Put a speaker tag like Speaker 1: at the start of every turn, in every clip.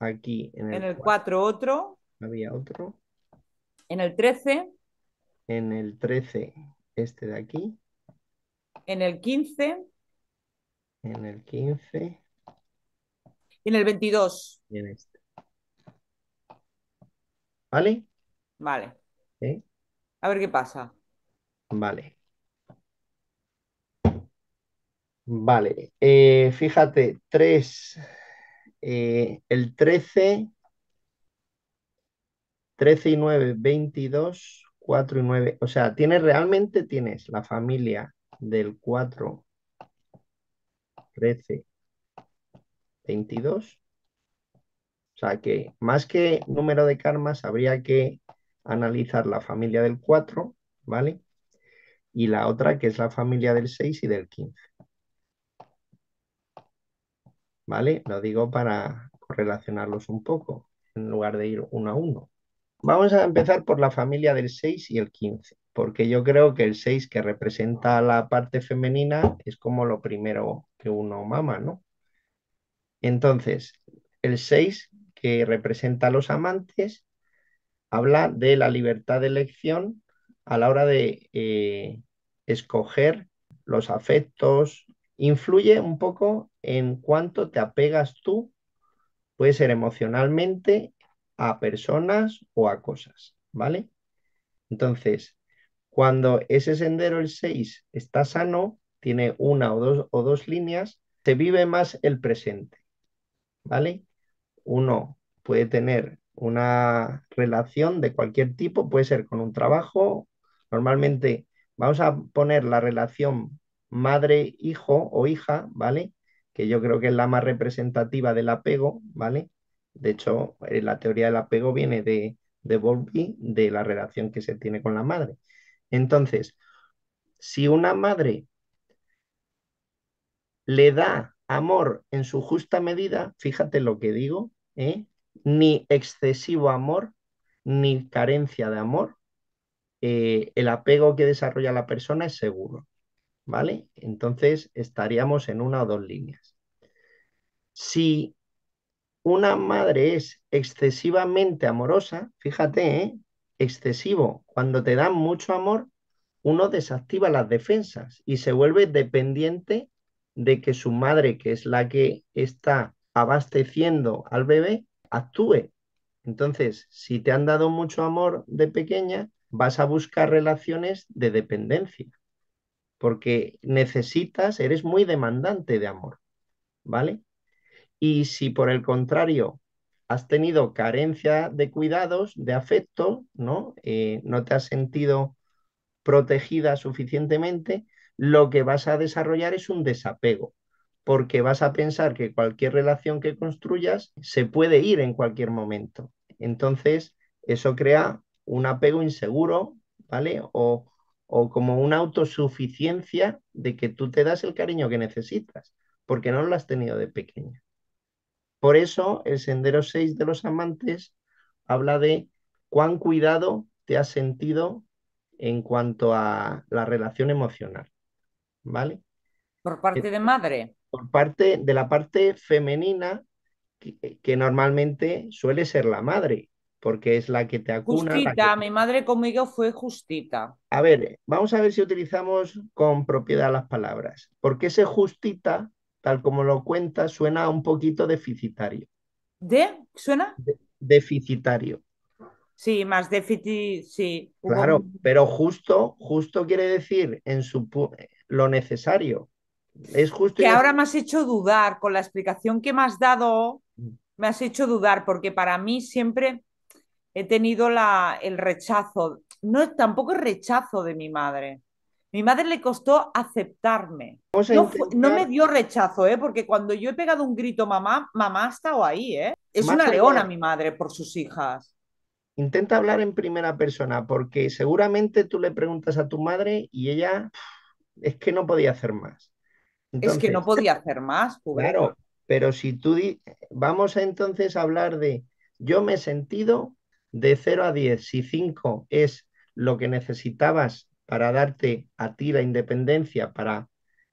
Speaker 1: Aquí en el, en
Speaker 2: el 4. otro.
Speaker 1: Había otro.
Speaker 2: En el 13.
Speaker 1: En el 13 este de aquí.
Speaker 2: En el 15.
Speaker 1: En el 15.
Speaker 2: Y en el 22. Y en este. ¿Vale? Vale. vale A ver qué pasa.
Speaker 1: Vale. Vale. Eh, fíjate, 3. Eh, el 13, 13 y 9, 22, 4 y 9. O sea, tienes realmente tienes la familia del 4, 13, 22. O sea que más que número de karmas habría que analizar la familia del 4, ¿vale? Y la otra que es la familia del 6 y del 15. Lo digo para relacionarlos un poco, en lugar de ir uno a uno. Vamos a empezar por la familia del 6 y el 15, porque yo creo que el 6 que representa la parte femenina es como lo primero que uno mama, ¿no? Entonces, el 6 que representa a los amantes habla de la libertad de elección a la hora de eh, escoger los afectos, influye un poco en cuánto te apegas tú, puede ser emocionalmente, a personas o a cosas, ¿vale? Entonces, cuando ese sendero, el 6, está sano, tiene una o dos, o dos líneas, se vive más el presente, ¿vale? Uno puede tener una relación de cualquier tipo, puede ser con un trabajo, normalmente vamos a poner la relación madre, hijo o hija, ¿vale? Que yo creo que es la más representativa del apego, ¿vale? De hecho, eh, la teoría del apego viene de, de de la relación que se tiene con la madre. Entonces, si una madre le da amor en su justa medida, fíjate lo que digo, ¿eh? ni excesivo amor, ni carencia de amor, eh, el apego que desarrolla la persona es seguro. ¿vale? Entonces estaríamos en una o dos líneas. Si una madre es excesivamente amorosa, fíjate, ¿eh? excesivo, cuando te dan mucho amor, uno desactiva las defensas y se vuelve dependiente de que su madre, que es la que está abasteciendo al bebé, actúe. Entonces, si te han dado mucho amor de pequeña, vas a buscar relaciones de dependencia porque necesitas, eres muy demandante de amor, ¿vale? Y si por el contrario has tenido carencia de cuidados, de afecto, ¿no? Eh, no te has sentido protegida suficientemente, lo que vas a desarrollar es un desapego, porque vas a pensar que cualquier relación que construyas se puede ir en cualquier momento. Entonces, eso crea un apego inseguro, ¿vale? O o como una autosuficiencia de que tú te das el cariño que necesitas, porque no lo has tenido de pequeña. Por eso el sendero 6 de los amantes habla de cuán cuidado te has sentido en cuanto a la relación emocional, ¿vale? Por parte
Speaker 2: de madre.
Speaker 1: Por parte de la parte femenina que, que normalmente suele ser la madre, porque es la que te acuna. Justita,
Speaker 2: mi madre conmigo fue justita.
Speaker 1: A ver, vamos a ver si utilizamos con propiedad las palabras, porque ese justita, tal como lo cuenta, suena un poquito deficitario. ¿De? ¿Suena? deficitario.
Speaker 2: Sí, más déficit, sí. Claro, pero justo,
Speaker 1: justo quiere decir en su lo necesario. Es justo. Que ahora
Speaker 2: me has hecho dudar con la explicación que me has dado, mm. me has hecho dudar, porque para mí siempre he tenido la, el rechazo, no tampoco el rechazo de mi madre. Mi madre le costó aceptarme. No, me dio rechazo, ¿eh? porque cuando yo he pegado un grito mamá, mamá ha estado ahí. ¿eh? Es una leona mi madre por sus hijas.
Speaker 1: Intenta hablar en primera persona, porque seguramente tú le preguntas a tu madre y ella es que no podía hacer más. es que no podía hacer más, Claro, pero si tú vamos entonces a hablar de yo me he sentido de 0 a 10, si 5 es lo que necesitabas para darte a ti la independencia, para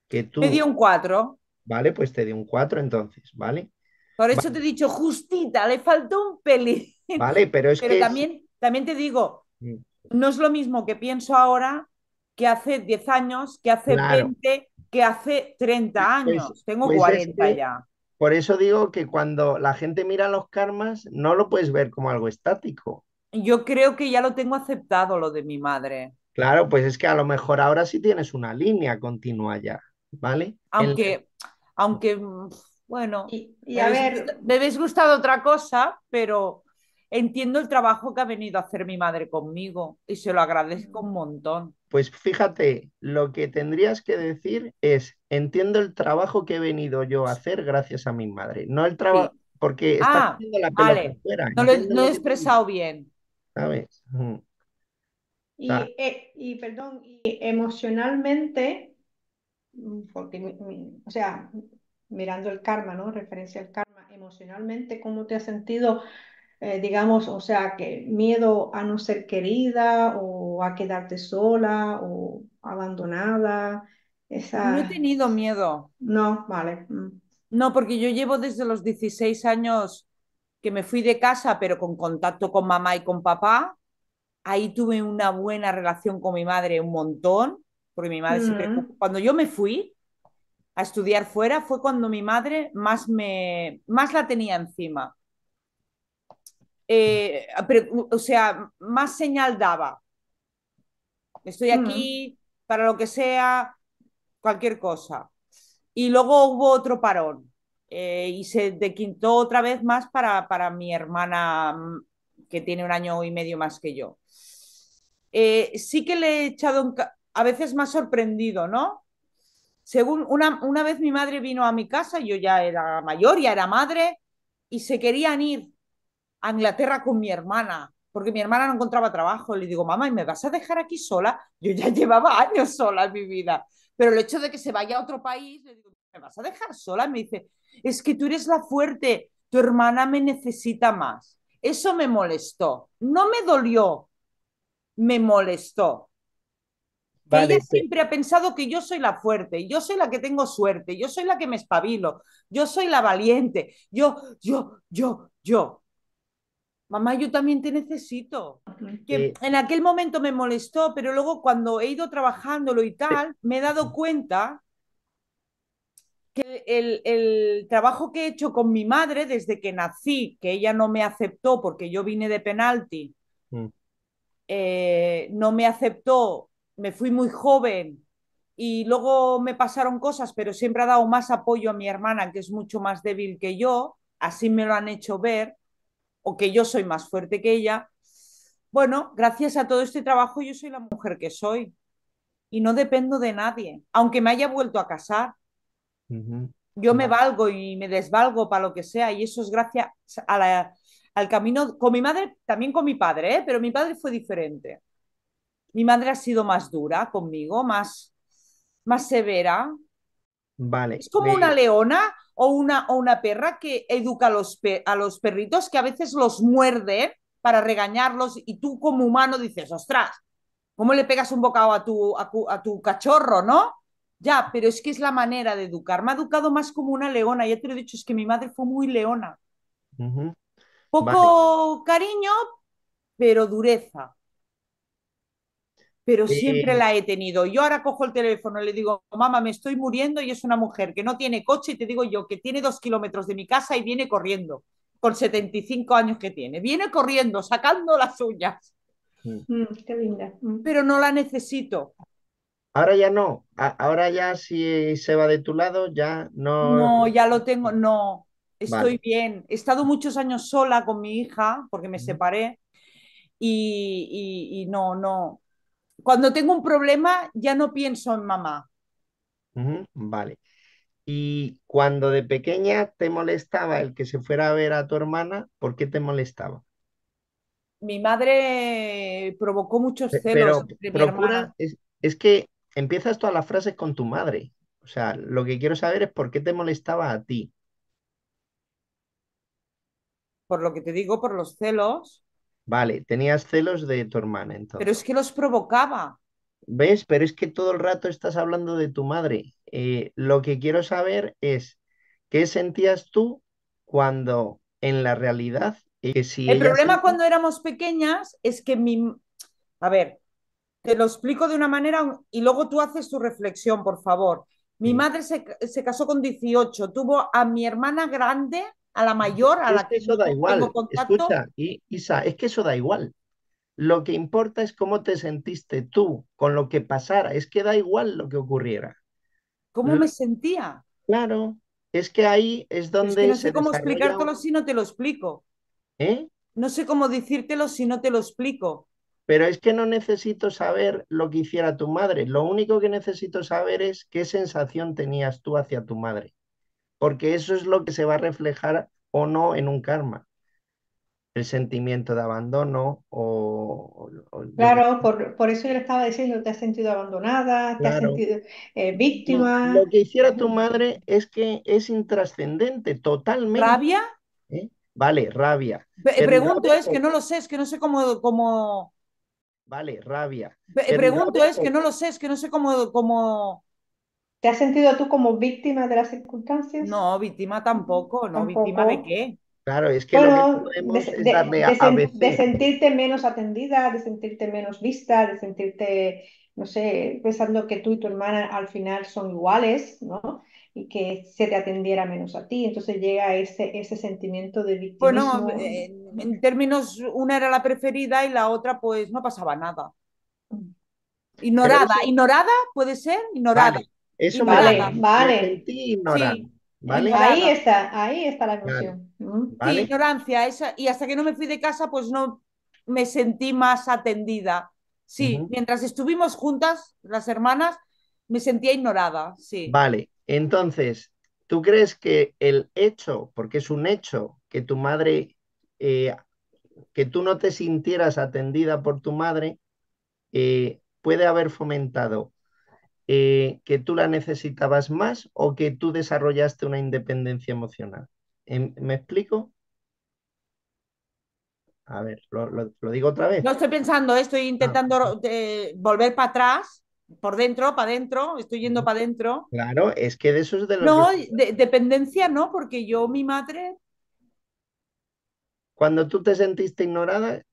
Speaker 1: que tú... Te dio un
Speaker 2: 4.
Speaker 1: Vale, pues te dio un 4 entonces, ¿vale? Por eso te he dicho justita, le faltó un pelín. Vale, pero es que... También, también
Speaker 2: te digo, mm. no es lo mismo que pienso ahora que hace 10 años, que hace 20, que hace 30 pues, años. Tengo 40 pues ya
Speaker 1: por eso digo que cuando la gente mira los karmas, no lo puedes ver como algo estático.
Speaker 2: Yo creo que ya lo tengo aceptado, lo de mi madre.
Speaker 1: Claro, pues es que a lo mejor ahora sí tienes una línea continua ya, ¿vale? Aunque,
Speaker 2: aunque, mm, bueno, y a ver, me habéis gustado otra cosa, pero entiendo el trabajo que ha venido a hacer mi madre conmigo y se lo agradezco un montón.
Speaker 1: Pues fíjate, lo que tendrías que decir es, entiendo el trabajo que he venido yo a hacer gracias a mi madre, no el trabajo, porque está ah, haciendo la pelota No lo, he
Speaker 3: expresado bien. ¿Sabes? Eh, y, perdón, emocionalmente, mm, porque, o sea, mirando el karma, ¿no? Referencia al karma, emocionalmente, ¿cómo te has sentido eh, digamos, o sea, que miedo a no ser querida o a quedarte sola o abandonada. No he
Speaker 2: tenido miedo.
Speaker 3: No, vale. Mm.
Speaker 2: No, porque yo llevo desde los 16 años que me fui de casa, pero con contacto con mamá y con papá. Ahí tuve una buena relación con mi madre un montón, porque mi madre siempre... Mm. Cuando yo me fui a estudiar fuera fue cuando mi madre más, me... más la tenía encima eh, o sea, más señal daba. Estoy mm. aquí para lo que sea, cualquier cosa. Y luego hubo otro parón eh, y se dequintó otra vez más para, para, mi hermana mm, que tiene un año y medio más que yo. Eh, sí que le he echado a veces más sorprendido, ¿no? Según una, una vez mi madre vino a mi casa, yo ya era mayor, ya era madre, y se querían ir a Inglaterra con mi hermana, porque mi hermana no encontraba trabajo. Le digo, mamá, ¿y me vas a dejar aquí sola? Yo ya llevaba años sola en mi vida, pero el hecho de que se vaya a otro país, le digo, ¿me vas a dejar sola? Me dice, es que tú eres la fuerte, tu hermana me necesita más. Eso me molestó, no me dolió, me molestó. Vale. Ella siempre ha pensado que yo soy la fuerte, yo soy la que tengo suerte, yo soy la que me espabilo, yo soy la valiente, yo, yo, yo, yo mamá, yo también te necesito. Que eh, en aquel momento me molestó, pero luego cuando he ido trabajándolo y eh, tal, me he dado cuenta que el, el, trabajo que he hecho con mi madre desde que nací, que ella no me aceptó porque yo vine de penalti, mm. eh, no me aceptó, me fui muy joven y luego me pasaron cosas, pero siempre ha dado más apoyo a mi hermana, que es mucho más débil que yo, así me lo han hecho ver o que yo soy más fuerte que ella. Bueno, gracias a todo este trabajo yo soy la mujer que soy y no dependo de nadie, aunque me haya vuelto a casar. Yo me valgo y me desvalgo para lo que sea y eso es gracias al camino con mi madre, también con mi padre, ¿eh? pero mi padre fue diferente. Mi madre ha sido más dura conmigo, más, más severa.
Speaker 1: Vale. Es como una
Speaker 2: leona o una, o una perra que educa a los, a los perritos que a veces los muerde para regañarlos y tú como humano dices, ostras, ¿cómo le pegas un bocado a tu, a, tu cachorro, no? Ya, pero es que es la manera de educar. Me ha educado más como una leona, ya te lo he dicho, es que mi madre fue muy leona. Poco cariño, pero dureza pero siempre la he tenido. Yo ahora cojo el teléfono y le digo, mamá, me estoy muriendo y es una mujer que no tiene coche y te digo yo que tiene dos kilómetros de mi casa y viene corriendo, con 75 años que tiene, viene corriendo, sacando las uñas. Mm. Mm, qué linda. Mm. Pero no la necesito.
Speaker 1: Ahora ya no, ahora ya si se va de tu lado, ya no. No,
Speaker 2: ya lo tengo, no, estoy bien. He estado muchos años sola con mi hija porque me separé y, y, y no, no, cuando tengo un problema ya no pienso en mamá.
Speaker 1: vale. Y cuando de pequeña te molestaba el que se fuera a ver a tu hermana, ¿por qué te molestaba?
Speaker 2: Mi madre
Speaker 1: provocó muchos celos. Es, es, que empiezas todas las frases con tu madre. O sea, lo que quiero saber es por qué te molestaba a ti.
Speaker 2: Por lo que te digo, por los celos.
Speaker 1: Vale, tenías celos de tu hermana entonces. Pero es que los provocaba. ¿Ves? Pero es que todo el rato estás hablando de tu madre. Eh, lo que quiero saber es qué sentías tú cuando en la realidad... Eh, el problema
Speaker 2: cuando éramos pequeñas es que mi... A ver, te lo explico de una manera y luego tú haces tu reflexión, por favor. Mi madre se, se casó con 18, tuvo a mi hermana grande
Speaker 1: a la mayor, a la que, eso da igual. Tengo Escucha, Isa, es que eso da igual. Lo que importa es cómo te sentiste tú con lo que pasara. Es que da igual lo que ocurriera. ¿Cómo me sentía? Claro, es que ahí es donde... no sé cómo explicártelo
Speaker 2: si no te lo explico.
Speaker 1: ¿Eh? No sé cómo decírtelo si no te lo explico. Pero es que no necesito saber lo que hiciera tu madre. Lo único que necesito saber es qué sensación tenías tú hacia tu madre porque eso es lo que se va a reflejar o no en un karma. El sentimiento de abandono o...
Speaker 3: claro, por, eso yo le estaba diciendo, te has sentido abandonada, te has sentido eh,
Speaker 1: víctima. Lo, que hiciera tu mm. madre es que es intrascendente, totalmente. ¿Rabia? ¿Eh? Vale, rabia. El pregunto es que no
Speaker 2: lo sé, es que no sé cómo...
Speaker 1: Vale, rabia. El pregunto es que no
Speaker 2: lo sé, es que no sé cómo... cómo...
Speaker 3: ¿Te has sentido tú como víctima de las circunstancias? No, víctima tampoco, ¿no? ¿Víctima
Speaker 1: de qué? Claro, es que lo
Speaker 3: que podemos de, es a veces de, sentirte menos atendida, de sentirte menos vista, de sentirte, no sé, pensando que tú y tu hermana al final son iguales, ¿no? Y que se te atendiera menos a ti. Entonces llega ese, ese sentimiento de víctima. Bueno, eh,
Speaker 2: en términos, una era la preferida y la otra, pues no pasaba nada. Mm. Ignorada, ignorada puede ser, ignorada.
Speaker 1: Eso me vale. sentí ignorante. Ahí
Speaker 2: está, ahí está la cuestión. ignorancia, esa, y hasta que no me fui de casa, pues no me sentí más atendida. Sí, mientras estuvimos juntas, las hermanas, me sentía ignorada, sí.
Speaker 1: Vale, entonces, ¿tú crees que el hecho, porque es un hecho, que tu madre, eh, que tú no te sintieras atendida por tu madre, eh, puede haber fomentado eh, que tú la necesitabas más o que tú desarrollaste una independencia emocional. Em, ¿Me explico? A ver, lo, digo otra vez. No estoy
Speaker 2: pensando, eh, estoy ah, intentando eh, volver para atrás, por dentro, para adentro, estoy yendo para adentro.
Speaker 1: Claro, es que de eso es de los... No,
Speaker 2: dependencia no, porque yo, mi madre...
Speaker 1: Cuando tú te sentiste ignorada,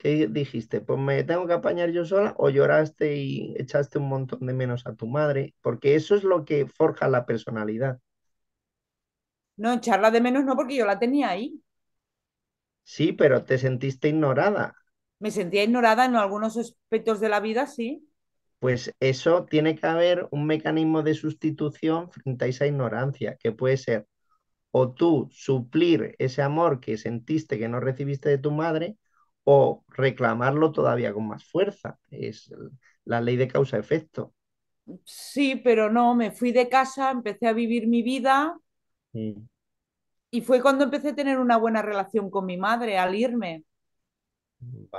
Speaker 1: ¿Qué dijiste? Pues me tengo que apañar yo sola o lloraste y echaste un montón de menos a tu madre, porque eso es lo que forja la personalidad.
Speaker 2: No, echarla de menos no, porque yo la tenía ahí.
Speaker 1: Sí, pero te sentiste ignorada.
Speaker 2: Me sentía ignorada en algunos aspectos de la vida, sí.
Speaker 1: Pues eso tiene que haber un mecanismo de sustitución frente a esa ignorancia, que puede ser o tú suplir ese amor que sentiste que no recibiste de tu madre, reclamarlo todavía con más fuerza. Es la ley de causa-efecto.
Speaker 2: Sí, pero no, me fui de casa, empecé a vivir mi vida
Speaker 1: y
Speaker 2: fue cuando empecé a tener una buena relación con mi madre al irme.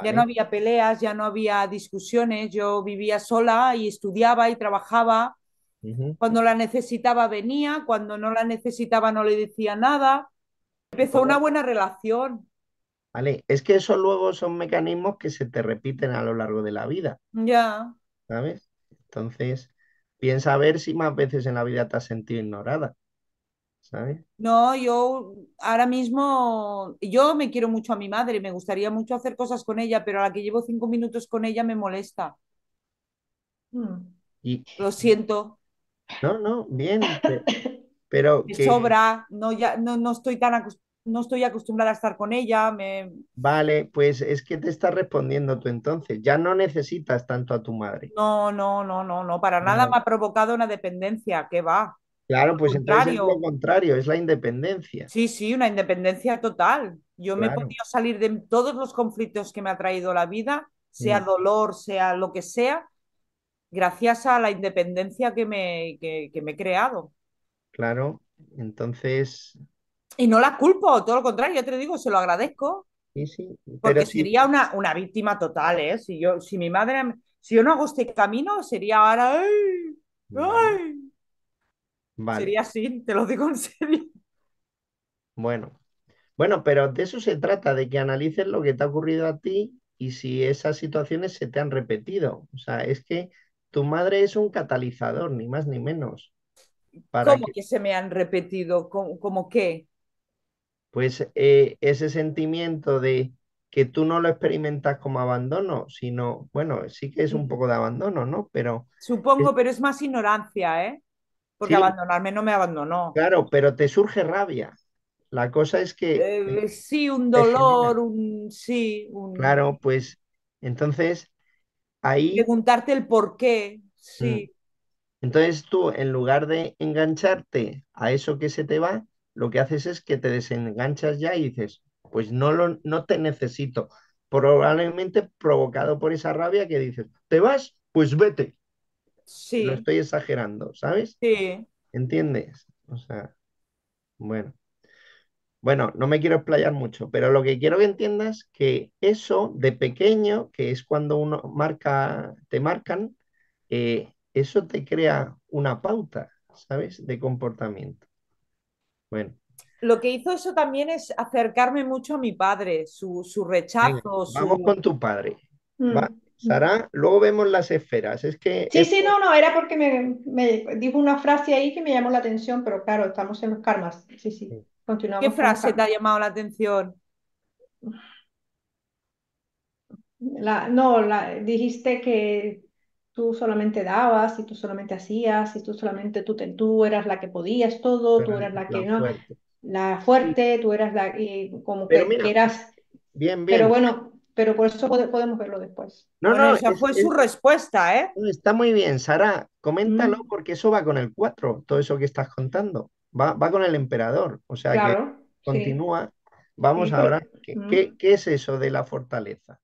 Speaker 2: Ya no había peleas, ya no había discusiones, yo vivía sola y estudiaba y trabajaba. Cuando la necesitaba venía, cuando no la necesitaba no le decía nada. Empezó una buena relación.
Speaker 1: Es que eso luego son mecanismos que se te repiten a lo largo de la vida.
Speaker 2: Ya.
Speaker 1: ¿Sabes? Entonces, piensa a ver si más veces en la vida te has sentido ignorada. ¿Sabes?
Speaker 2: No, yo ahora mismo, yo me quiero mucho a mi madre, me gustaría mucho hacer cosas con ella, pero a la que llevo cinco minutos con ella me molesta. Mm. Lo siento.
Speaker 1: No, no, bien. Pero, sobra,
Speaker 2: no, ya, no, no estoy tan acostumbrada no estoy acostumbrada a estar con ella.
Speaker 1: Vale, pues es que te estás respondiendo tú entonces. Ya no necesitas tanto a tu madre.
Speaker 2: No, no, no, no, no. Para nada me ha provocado una dependencia. ¿Qué va?
Speaker 1: Claro, pues contrario. entonces es lo contrario, es la independencia. Sí,
Speaker 2: sí, una independencia total. Yo me he podido salir de todos los conflictos que me ha traído la vida, sea mm. dolor, sea lo que sea, gracias a la independencia que me, que me he creado.
Speaker 1: Claro, entonces
Speaker 2: y no la culpo, todo lo contrario, yo te lo digo, se lo agradezco.
Speaker 1: Sí, sí, pero porque sería
Speaker 2: una, víctima total, ¿eh? Si, yo, si mi madre, si yo no hago este camino, sería ahora... ¡ay!
Speaker 1: Sería así, te lo digo en serio. Bueno. Bueno, pero de eso se trata, de que analices lo que te ha ocurrido a ti y si esas situaciones se te han repetido. O sea, es que tu madre es un catalizador, ni más ni menos. ¿Cómo que... se
Speaker 2: me han repetido? ¿Cómo, cómo qué?
Speaker 1: pues eh, ese sentimiento de que tú no lo experimentas como abandono, sino, bueno, sí que es un poco de abandono, ¿no? Pero...
Speaker 2: Supongo, pero es más ignorancia, ¿eh? Porque abandonarme
Speaker 1: no me abandonó. Claro, pero te surge rabia. La cosa es que... Eh, eh,
Speaker 2: sí, un dolor, un... Sí, un...
Speaker 1: Claro, pues entonces ahí... Preguntarte el por qué, mm. sí. Entonces tú, en lugar de engancharte a eso que se te va, lo que haces es que te desenganchas ya y dices, pues no, lo, no te necesito. Probablemente provocado por esa rabia que dices, ¿te vas? Pues vete. Sí. Lo estoy exagerando, ¿sabes? Sí. ¿Entiendes? O sea, bueno. Bueno, no me quiero explayar mucho, pero lo que quiero que entiendas que eso de pequeño, que es cuando uno marca, te marcan, eh, eso te crea una pauta, ¿sabes? De comportamiento. Bueno.
Speaker 2: Lo que hizo eso también es acercarme mucho a mi padre, su, rechazo. Vamos con
Speaker 1: tu padre. Mm. Sara, luego vemos las esferas. Es que sí, sí,
Speaker 3: no, no, era porque me, me, dijo una frase ahí que me llamó la atención, pero claro, estamos en los karmas. Sí, sí, continuamos. ¿Qué frase
Speaker 2: te ha llamado la atención?
Speaker 3: no, dijiste que tú solamente dabas y tú solamente hacías y tú solamente tú, tú eras la que podías todo, tú eras la, que no, la fuerte, tú eras la que como que eras...
Speaker 1: Bien, bien. Pero bueno,
Speaker 3: pero por eso podemos verlo después. No, no, esa fue su
Speaker 1: respuesta, ¿eh? Está muy bien, Sara, coméntalo mm. porque eso va con el 4, todo eso que estás contando. Va, con el emperador, o sea que continúa. Vamos ahora, mm. ¿qué, es eso de la fortaleza?